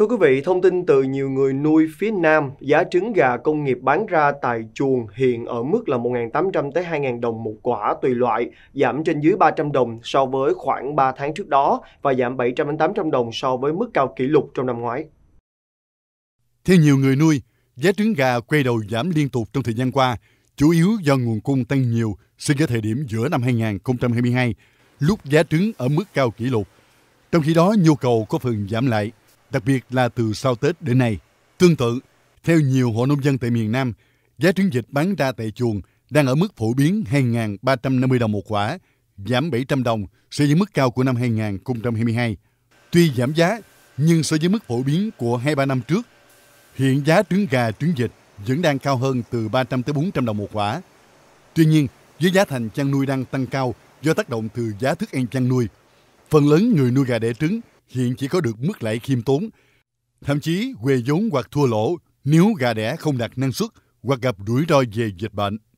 Thưa quý vị, thông tin từ nhiều người nuôi phía Nam, giá trứng gà công nghiệp bán ra tại chuồng hiện ở mức là 1.800 tới 2.000 đồng một quả tùy loại, giảm trên dưới 300 đồng so với khoảng 3 tháng trước đó và giảm 700 đến 800 đồng so với mức cao kỷ lục trong năm ngoái. Theo nhiều người nuôi, giá trứng gà quay đầu giảm liên tục trong thời gian qua, chủ yếu do nguồn cung tăng nhiều so với thời điểm giữa năm 2022, lúc giá trứng ở mức cao kỷ lục. Trong khi đó, nhu cầu có phần giảm lại đặc biệt là từ sau Tết đến nay. Tương tự, theo nhiều hộ nông dân tại miền Nam, giá trứng vịt bán ra tại chuồng đang ở mức phổ biến 2.350 đồng một quả, giảm 700 đồng so với mức cao của năm 2022. Tuy giảm giá, nhưng so với mức phổ biến của 2-3 năm trước, hiện giá trứng gà, trứng vịt vẫn đang cao hơn từ 300 tới 400 đồng một quả. Tuy nhiên, với giá thành chăn nuôi đang tăng cao do tác động từ giá thức ăn chăn nuôi, phần lớn người nuôi gà đẻ trứng hiện chỉ có được mức lãi khiêm tốn, thậm chí quê vốn hoặc thua lỗ nếu gà đẻ không đạt năng suất hoặc gặp rủi ro về dịch bệnh.